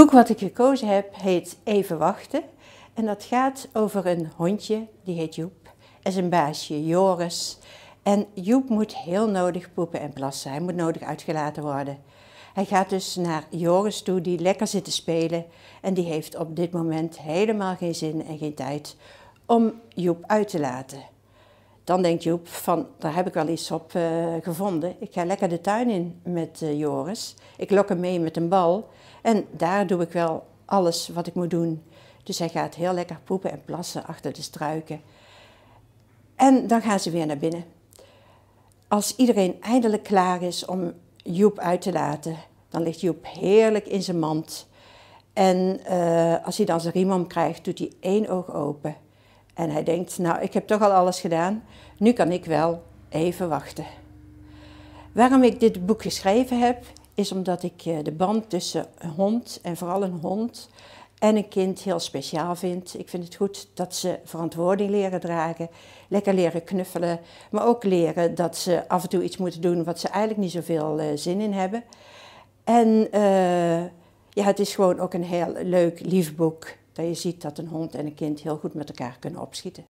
boek wat ik gekozen heb heet Even wachten. En dat gaat over een hondje, die heet Joep, en zijn baasje Joris. En Joep moet heel nodig poepen en plassen. Hij moet nodig uitgelaten worden. Hij gaat dus naar Joris toe, die lekker zit te spelen. En die heeft op dit moment helemaal geen zin en geen tijd om Joep uit te laten dan denkt Joep van, daar heb ik wel iets op eh, gevonden. Ik ga lekker de tuin in met eh, Joris. Ik lok hem mee met een bal. En daar doe ik wel alles wat ik moet doen. Dus hij gaat heel lekker poepen en plassen achter de struiken. En dan gaan ze weer naar binnen. Als iedereen eindelijk klaar is om Joep uit te laten, dan ligt Joep heerlijk in zijn mand. En eh, als hij dan zijn riem om krijgt, doet hij één oog open. En hij denkt, nou, ik heb toch al alles gedaan, nu kan ik wel even wachten. Waarom ik dit boek geschreven heb, is omdat ik eh, de band tussen een hond en vooral een hond en een kind heel speciaal vind. Ik vind het goed dat ze verantwoording leren dragen, lekker leren knuffelen, maar ook leren dat ze af en toe iets moeten doen wat ze eigenlijk niet zoveel eh, zin in hebben. En eh, ja, het is gewoon ook een heel leuk, lief boek je ziet dat een hond en een kind heel goed met elkaar kunnen opschieten.